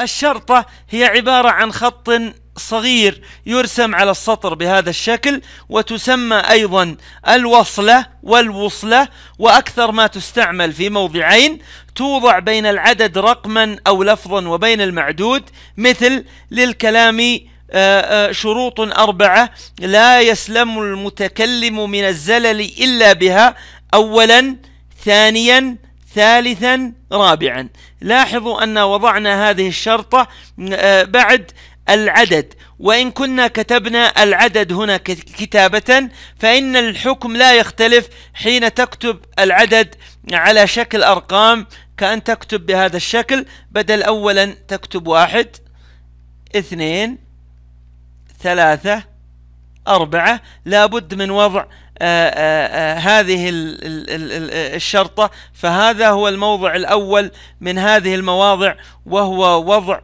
الشرطة هي عبارة عن خط صغير يرسم على السطر بهذا الشكل وتسمى أيضا الوصلة والوصلة وأكثر ما تستعمل في موضعين توضع بين العدد رقما أو لفظا وبين المعدود مثل للكلام آه، آه، شروط أربعة لا يسلم المتكلم من الزلل إلا بها أولا ثانيا ثالثا رابعا لاحظوا أن وضعنا هذه الشرطة آه، بعد العدد وإن كنا كتبنا العدد هنا كتابة فإن الحكم لا يختلف حين تكتب العدد على شكل أرقام كأن تكتب بهذا الشكل بدل أولا تكتب واحد اثنين ثلاثة أربعة لابد من وضع آه، آه، آه، هذه الشرطة فهذا هو الموضع الأول من هذه المواضع وهو وضع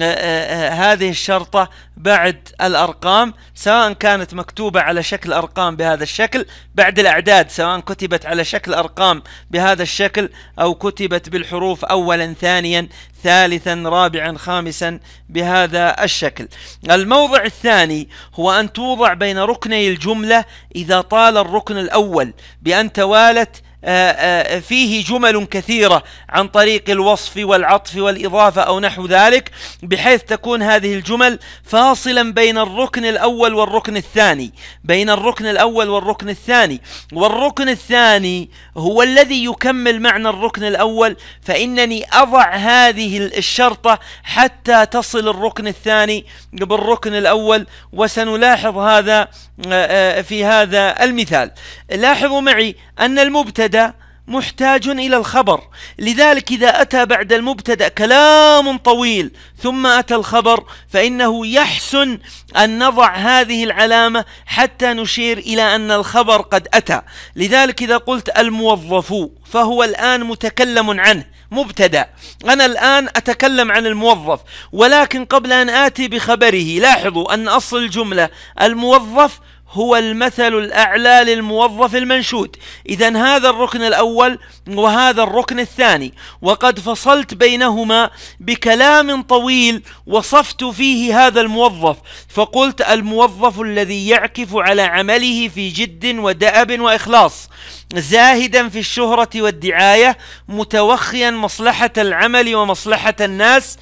آه، آه، هذه الشرطة بعد الأرقام سواء كانت مكتوبة على شكل أرقام بهذا الشكل بعد الأعداد سواء كتبت على شكل أرقام بهذا الشكل أو كتبت بالحروف أولا ثانيا ثالثا رابعا خامسا بهذا الشكل الموضع الثاني هو أن توضع بين ركني الجملة إذا طال الركن الأول بأن توالت آه، آه، فيه جمل كثيرة عن طريق الوصف والعطف والإضافة أو نحو ذلك بحيث تكون هذه الجمل فاصلا بين الركن الأول والركن الثاني بين الركن الأول والركن الثاني والركن الثاني هو الذي يكمل معنى الركن الأول فإنني أضع هذه الشرطة حتى تصل الركن الثاني بالركن الأول وسنلاحظ هذا آه، في هذا المثال لاحظوا معي أن المبتدأ المبتدأ محتاج إلى الخبر لذلك إذا أتى بعد المبتدأ كلام طويل ثم أتى الخبر فإنه يحسن أن نضع هذه العلامة حتى نشير إلى أن الخبر قد أتى لذلك إذا قلت الموظف فهو الآن متكلم عنه مبتدأ أنا الآن أتكلم عن الموظف ولكن قبل أن آتي بخبره لاحظوا أن أصل الجملة الموظف هو المثل الأعلى للموظف المنشود إذا هذا الركن الأول وهذا الركن الثاني وقد فصلت بينهما بكلام طويل وصفت فيه هذا الموظف فقلت الموظف الذي يعكف على عمله في جد ودأب وإخلاص زاهدا في الشهرة والدعاية متوخيا مصلحة العمل ومصلحة الناس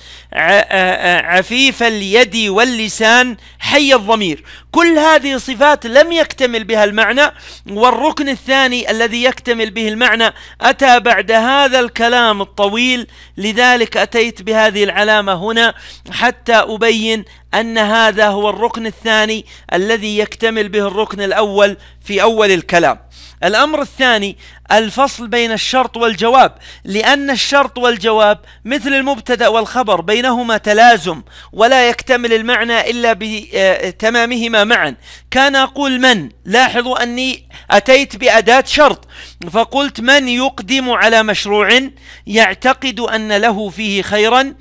عفيف اليد واللسان حي الضمير كل هذه صفات لم يكتمل بها المعنى والركن الثاني الذي يكتمل به المعنى أتى بعد هذا الكلام الطويل لذلك أتيت بهذه العلامة هنا حتى أبين أن هذا هو الركن الثاني الذي يكتمل به الركن الأول في أول الكلام الأمر الثاني الفصل بين الشرط والجواب لأن الشرط والجواب مثل المبتدأ والخبر بينهما تلازم ولا يكتمل المعنى إلا بتمامهما آه، معا كان أقول من لاحظوا أني أتيت بأداة شرط فقلت من يقدم على مشروع يعتقد أن له فيه خيرا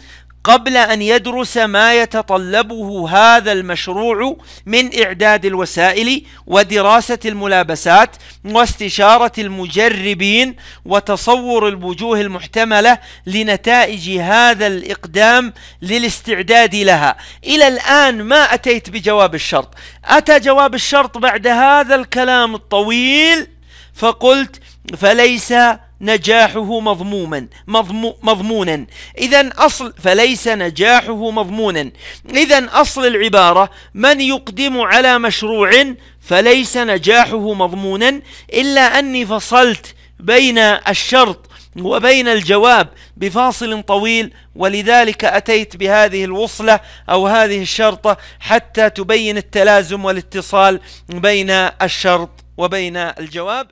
قبل أن يدرس ما يتطلبه هذا المشروع من إعداد الوسائل ودراسة الملابسات واستشارة المجربين وتصور الوجوه المحتملة لنتائج هذا الإقدام للاستعداد لها إلى الآن ما أتيت بجواب الشرط أتى جواب الشرط بعد هذا الكلام الطويل فقلت فليس نجاحه مضموما مضمو مضمونا إذا أصل فليس نجاحه مضمونا إذا أصل العبارة من يقدم على مشروع فليس نجاحه مضمونا إلا أني فصلت بين الشرط وبين الجواب بفاصل طويل ولذلك أتيت بهذه الوصلة أو هذه الشرطة حتى تبين التلازم والاتصال بين الشرط وبين الجواب